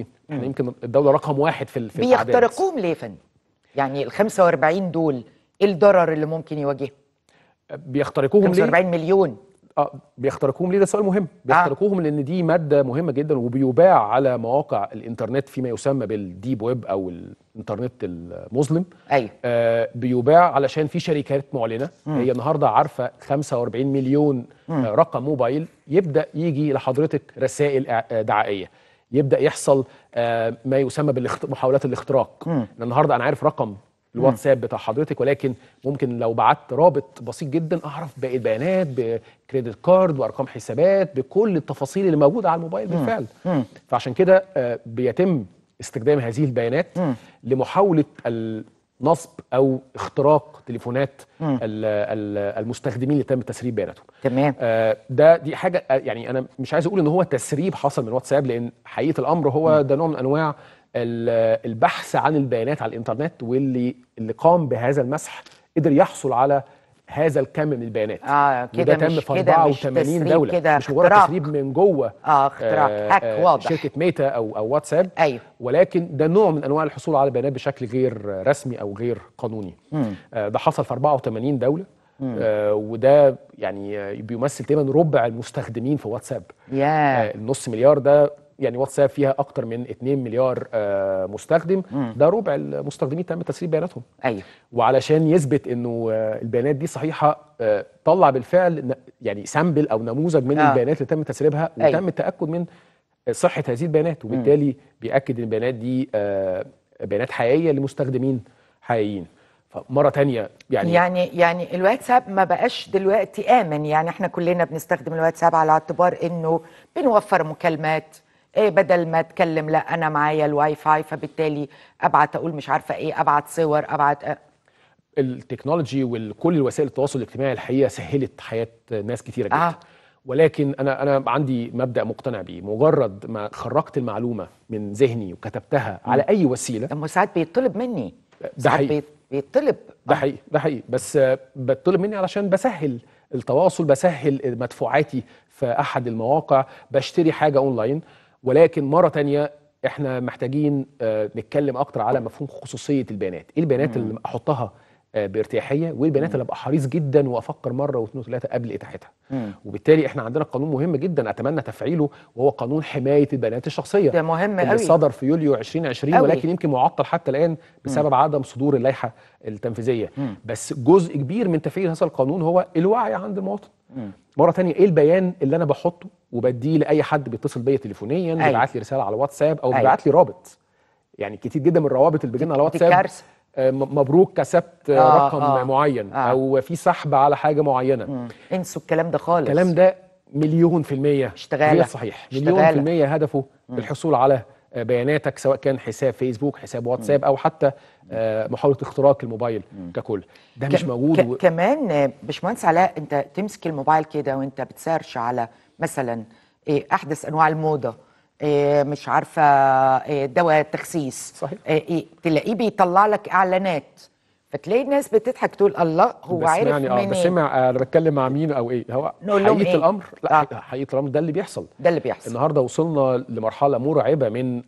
احنا يعني يمكن الدوله رقم واحد في في بيخترقوهم ليه فندم؟ يعني ال 45 دول ايه الضرر اللي ممكن يواجههم؟ بيخترقوهم ليه؟ 45 مليون اه بيخترقوهم ليه ده سؤال مهم بيخترقوهم آه. لان دي ماده مهمه جدا وبيباع على مواقع الانترنت فيما يسمى بالديب ويب او الانترنت المظلم ايوه آه بيباع علشان في شركات معلنه مم. هي النهارده عارفه 45 مليون آه رقم موبايل يبدا يجي لحضرتك رسائل آه، دعائيه يبدا يحصل آه، ما يسمى بمحاولات الاختراق النهارده انا عارف رقم الواتساب بتاع حضرتك ولكن ممكن لو بعت رابط بسيط جدا اعرف باقي البيانات بكريدت كارد وارقام حسابات بكل التفاصيل اللي موجوده على الموبايل بالفعل فعشان كده آه، بيتم استخدام هذه البيانات لمحاوله نصب او اختراق تليفونات المستخدمين اللي تم تسريب بياناتهم تمام آه ده دي حاجه آه، يعني انا مش عايز اقول ان هو تسريب حصل من واتساب لان حقيقه الامر هو ده نوع من انواع البحث عن البيانات على الانترنت واللي اللي قام بهذا المسح قدر يحصل على هذا الكم من البيانات اه كده وده تم في 84 دوله كده مش مجرد تسريب من جوه اه اختراق آه هاك آه، واضح شركه ميتا او او واتساب ايوه ولكن ده نوع من انواع الحصول على البيانات بشكل غير رسمي او غير قانوني آه ده حصل في 84 دوله آه وده يعني بيمثل تقريبا ربع المستخدمين في واتساب yeah. آه النص مليار ده يعني واتساب فيها اكتر من 2 مليار آه، مستخدم ده ربع المستخدمين تم تسريب بياناتهم ايوه وعلشان يثبت انه آه، البيانات دي صحيحه آه، طلع بالفعل يعني سامبل او نموذج من آه. البيانات اللي تم تسريبها وتم أيوة. التاكد من صحه هذه البيانات وبالتالي بياكد ان البيانات دي بيانات حقيقيه لمستخدمين حقيقيين مره تانية يعني يعني يعني الواتساب ما بقاش دلوقتي امن يعني احنا كلنا بنستخدم الواتساب على اعتبار انه بنوفر مكالمات إيه بدل ما اتكلم لا انا معايا الواي فاي فبالتالي ابعت اقول مش عارفه ايه ابعت صور ابعت أ... التكنولوجي وكل وسائل التواصل الاجتماعي الحقيقه سهلت حياه ناس كثيره جدا آه. ولكن انا انا عندي مبدا مقتنع بيه مجرد ما خرجت المعلومه من ذهني وكتبتها م. على اي وسيله طب ساعات بيطلب مني ده حقيقي بيطلب ده آه. حقيقي ده حقيقي بس بتطلب مني علشان بسهل التواصل بسهل مدفوعاتي في احد المواقع بشتري حاجه اونلاين ولكن مره تانية احنا محتاجين آه، نتكلم اكتر على مفهوم خصوصيه البيانات ايه البيانات اللي احطها آه، بارتياحيه اللي ابقى حريص جدا وافكر مره واثنين وثلاثه قبل اتاحتها وبالتالي احنا عندنا قانون مهم جدا اتمنى تفعيله وهو قانون حمايه البيانات الشخصيه ده مهم قوي اللي صدر في يوليو 2020 أوي. ولكن يمكن معطل حتى الان بسبب مم. عدم صدور اللائحه التنفيذيه مم. بس جزء كبير من تفعيل هذا القانون هو الوعي عند المواطن مم. مره تانية ايه البيان اللي انا بحطه وبديه لاي حد بيتصل بيا تليفونيا أيوه. بيبعت لي رساله على واتساب او أيوه. بيبعت لي رابط يعني كتير جدا من الروابط اللي بتجينا على واتساب آه، مبروك كسبت آه, آه. رقم آه معين آه او في سحب على حاجه معينه انسوا الكلام ده خالص الكلام ده مليون في المية اشتغالة صحيح اشتغالة. مليون في المية هدفه مم. الحصول على بياناتك سواء كان حساب فيسبوك حساب واتساب مم. او حتى آه، محاولة اختراق الموبايل مم. ككل ده مش موجود و... كمان باشمهندس علاء انت تمسك الموبايل كده وانت بتسيرش على مثلا ايه احدث انواع الموضة آه، مش عارفه آه، دواء تخسيس صحيح آه، إيه، تلاقيه بيطلع لك اعلانات فتلاقي الناس بتضحك تقول الله هو عارف يعني آه بس سمع انا بتكلم مع مين او ايه هو حقيقه إيه؟ الامر لا آه. حقيقه الامر ده اللي بيحصل ده اللي بيحصل النهارده وصلنا لمرحله مرعبه من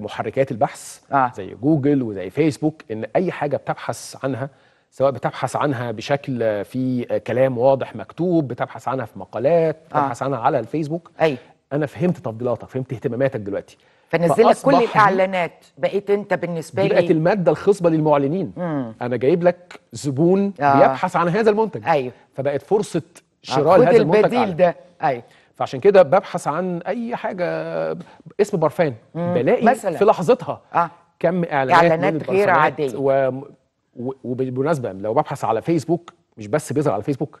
محركات البحث آه. زي جوجل وزي فيسبوك ان اي حاجه بتبحث عنها سواء بتبحث عنها بشكل في كلام واضح مكتوب بتبحث عنها في مقالات بتبحث آه. عنها على الفيسبوك أي. أيوه. انا فهمت تفضيلاتك فهمت اهتماماتك دلوقتي فنزل لك كل الاعلانات بقيت انت بالنسبه لي بقت الماده الخصبه للمعلنين مم. انا جايب لك زبون آه. بيبحث عن هذا المنتج ايوه فبقت فرصه آه، شراء هذا المنتج البديل ده ايوه فعشان كده ببحث عن اي حاجه اسم برفان مم. بلاقي مثلا. في لحظتها آه. كم اعلانات, إعلانات غير عاديه و... وبالمناسبه لو ببحث على فيسبوك مش بس بيظهر على فيسبوك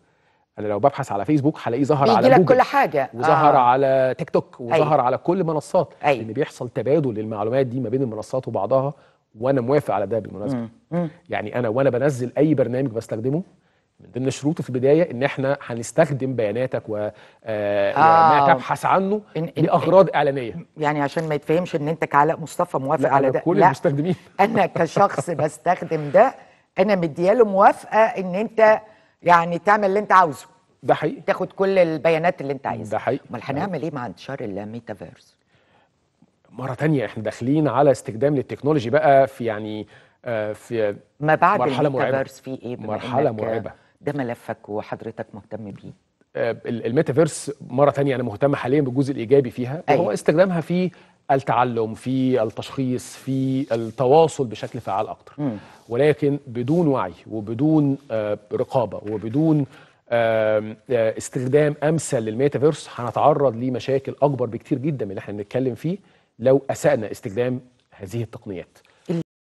انا لو ببحث على فيسبوك هلاقيه ظهر على جوجل كل حاجه وظهر آه. على تيك توك وظهر أي. على كل منصات أيه. لان بيحصل تبادل للمعلومات دي ما بين المنصات وبعضها وانا موافق على ده بالمناسبه يعني انا وانا بنزل اي برنامج بستخدمه من ضمن شروطه في البدايه ان احنا هنستخدم بياناتك وما آه, آه. يعني تبحث عنه إن لاغراض إن اعلانيه يعني عشان ما يتفهمش ان انت كعلاء مصطفى موافق على ده كل لا المستخدمين انا كشخص بستخدم ده انا مدياله موافقه ان انت يعني تعمل اللي انت عاوزه ده حقيقي تاخد كل البيانات اللي انت عايزها ده حقيقي امال هنعمل ايه مع انتشار الميتافيرس مره تانية احنا داخلين على استخدام للتكنولوجي بقى في يعني آه، في ما بعد مرحله مرعبه في ايه مرحله مرعبه ده ملفك وحضرتك مهتم بيه آه، الميتافيرس مره تانية انا مهتم حاليا بالجزء الايجابي فيها أيه؟ هو استخدامها في التعلم في التشخيص في التواصل بشكل فعال اكتر م. ولكن بدون وعي وبدون آه، رقابه وبدون آه، آه، استخدام امثل للميتافيرس هنتعرض لمشاكل اكبر بكتير جدا من اللي احنا بنتكلم فيه لو اسانا استخدام هذه التقنيات